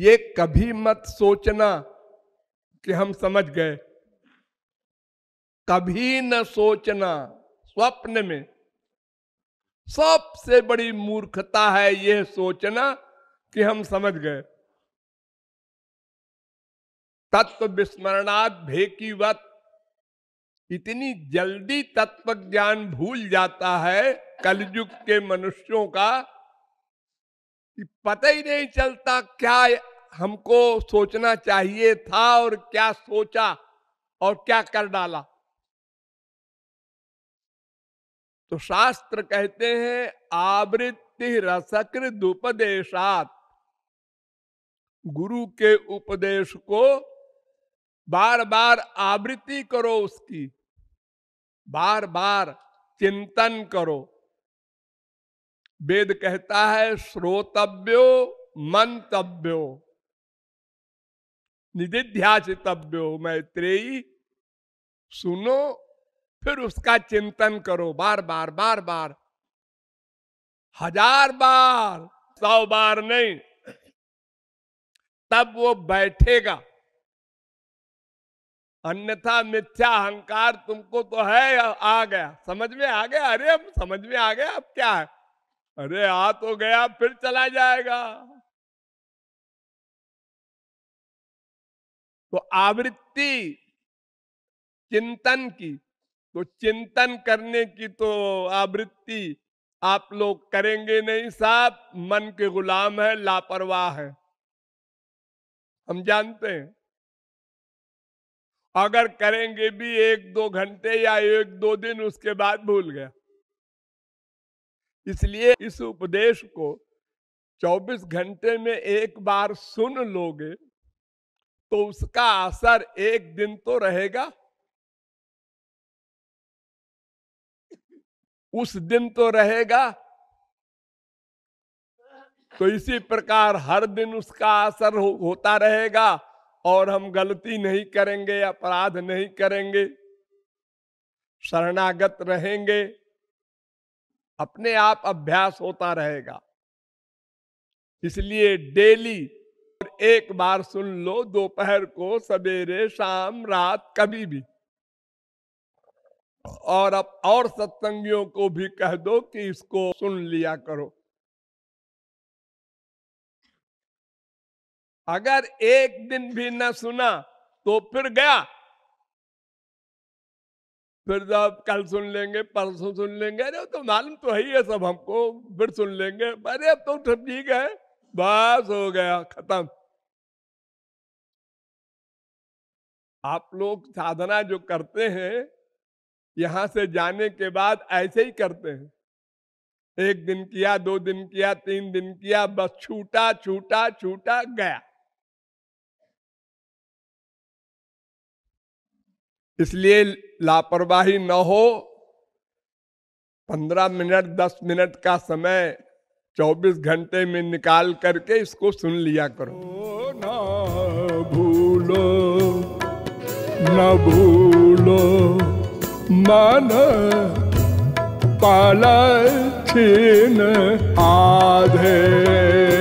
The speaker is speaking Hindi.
ये कभी मत सोचना कि हम समझ गए कभी न सोचना स्वप्न में सबसे बड़ी मूर्खता है यह सोचना कि हम समझ गए तत्व विस्मरणात भेकीवत इतनी जल्दी तत्व ज्ञान भूल जाता है कलयुग के मनुष्यों का कि पता ही नहीं चलता क्या हमको सोचना चाहिए था और क्या सोचा और क्या कर डाला तो शास्त्र कहते हैं आवृत्ति रसकृत उपदेशात गुरु के उपदेश को बार बार आवृत्ति करो उसकी बार बार चिंतन करो वेद कहता है श्रोतव्यो मंतव्यो निधिध्यासितव्यो मैत्रेयी सुनो फिर उसका चिंतन करो बार बार बार बार हजार बार सौ बार नहीं तब वो बैठेगा अन्यथा मिथ्या अहंकार तुमको तो है आ गया समझ में आ गया अरे अब समझ में आ गया अब क्या है अरे आ तो गया फिर चला जाएगा तो आवृत्ति चिंतन की तो चिंतन करने की तो आवृत्ति आप लोग करेंगे नहीं साहब मन के गुलाम है लापरवाह है हम जानते हैं अगर करेंगे भी एक दो घंटे या एक दो दिन उसके बाद भूल गया इसलिए इस उपदेश को 24 घंटे में एक बार सुन लोगे तो उसका असर एक दिन तो रहेगा उस दिन तो रहेगा तो इसी प्रकार हर दिन उसका असर हो, होता रहेगा और हम गलती नहीं करेंगे अपराध नहीं करेंगे शरणागत रहेंगे अपने आप अभ्यास होता रहेगा इसलिए डेली एक बार सुन लो दोपहर को सवेरे शाम रात कभी भी और अब और सत्संगियों को भी कह दो कि इसको सुन लिया करो अगर एक दिन भी न सुना तो फिर गया फिर तो आप कल सुन लेंगे परसों सुन लेंगे अरे तो मालूम तो है ही है सब हमको फिर सुन लेंगे अरे अब तो सब ठीक है बस हो गया खत्म आप लोग साधना जो करते हैं यहां से जाने के बाद ऐसे ही करते हैं एक दिन किया दो दिन किया तीन दिन किया बस छूटा छूटा छूटा गया इसलिए लापरवाही न हो पंद्रह मिनट दस मिनट का समय चौबीस घंटे में निकाल करके इसको सुन लिया करो ना भूलो न भूलो मन पाल छीन आधे